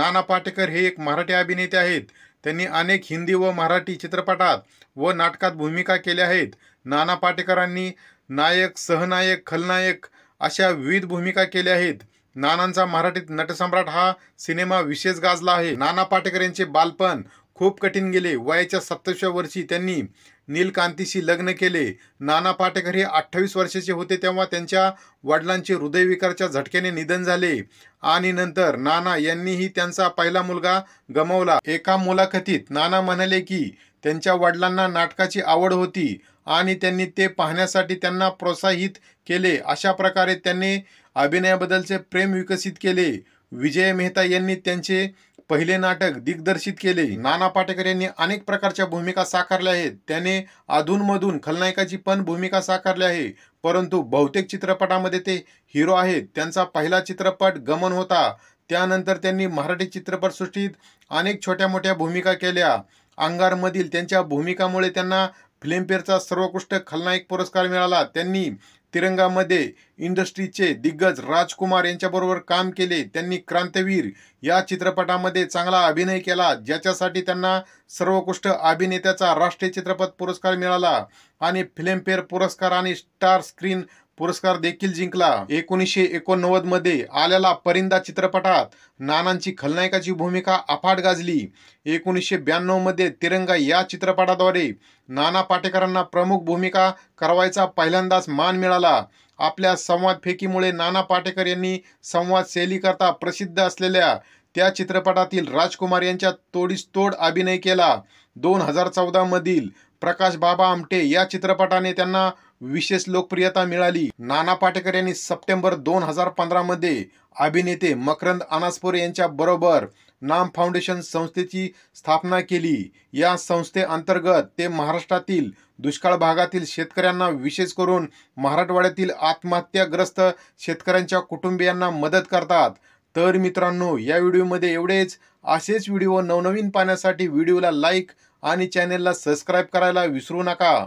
नाना पाटेकर हे एक मराठी अभिनेते आहेत त्यांनी अनेक हिंदी व मराठी चित्रपटात व नाटकात भूमिका केल्या आहेत नाना पाटेकरांनी नायक सहनायक खलनायक अशा विविध भूमिका केल्या आहेत नानांचा मराठीत नटसम्राट हा सिनेमा विशेष गाजला आहे नाना पाटेकर यांचे बालपण खूप कठीण गेले वयाच्या सत्तावीसव्या वर्षी त्यांनी नीलकांतीशी लग्न केले नाना पाटेकर हे अठ्ठावीस वर्षाचे होते तेव्हा त्यांच्या वडिलांचे हृदयविकाराच्या झटक्याने निधन झाले आणि नंतर नाना यांनीही त्यांचा पहिला मुलगा गमावला एका मुलाखतीत नाना म्हणाले की त्यांच्या वडिलांना नाटकाची आवड होती आणि त्यांनी ते पाहण्यासाठी त्यांना प्रोत्साहित केले अशा प्रकारे त्यांनी अभिनयाबद्दलचे प्रेम विकसित केले विजय मेहता यांनी त्यांचे पहिले नाटक दिग्दर्शित केले नाना पाटेकर यांनी अनेक प्रकारच्या भूमिका साकारल्या आहेत त्याने अधूनमधून खलनायकाची पण भूमिका साकारली आहे परंतु बहुतेक चित्रपटामध्ये ते हिरो आहेत त्यांचा पहिला चित्रपट गमन होता त्यानंतर त्यांनी मराठी चित्रपटसृष्टीत अनेक छोट्या मोठ्या भूमिका केल्या अंगारमधील त्यांच्या भूमिकामुळे त्यांना फिल्मफेअरचा सर्वोत्कृष्ट खलनायक पुरस्कार मिळाला त्यांनी तिरंगामध्ये इंडस्ट्रीचे दिग्गज राजकुमार यांच्याबरोबर काम केले त्यांनी क्रांतवीर या चित्रपटामध्ये चांगला अभिनय केला ज्याच्यासाठी त्यांना सर्वोत्कृष्ट अभिनेत्याचा राष्ट्रीय चित्रपट पुरस्कार मिळाला आणि फिल्मफेअर पुरस्कार आणि स्टार स्क्रीन पुरस्कार देखील जिंकला एकोणीसशे एकोणनव्वद मध्ये आलेला परिंदा चित्रपटात नानांची खलनायकाची भूमिका अफाट गाजली एकोणीसशे ब्याण्णव मध्ये तिरंगा या चित्रपटाद्वारे नाना पाटेकरांना प्रमुख भूमिका करवायचा पहिल्यांदाच मान मिळाला आपल्या संवाद फेकीमुळे नाना पाटेकर यांनी संवाद शैलीकरता प्रसिद्ध असलेल्या त्या चित्रपटातील राजकुमार यांच्या तोडीस तोड अभिनय केला दोन हजार मधील प्रकाश बाबा आमटे या चित्रपटाने त्यांना विशेष लोकप्रियता मिळाली नाना पाटेकर यांनी सप्टेंबर दोन हजार पंधरामध्ये अभिनेते मकरंद अनासपुरे यांच्या बरोबर नाम फाउंडेशन संस्थेची स्थापना केली या संस्थेअंतर्गत ते महाराष्ट्रातील दुष्काळ भागातील शेतकऱ्यांना विशेष करून मराठवाड्यातील आत्महत्याग्रस्त शेतकऱ्यांच्या कुटुंबियांना मदत करतात तर मित्रांनो या व्हिडिओमध्ये एवढेच असेच व्हिडिओ नवनवीन पाहण्यासाठी व्हिडिओला लाईक आणि चॅनेलला सबस्क्राईब करायला विसरू नका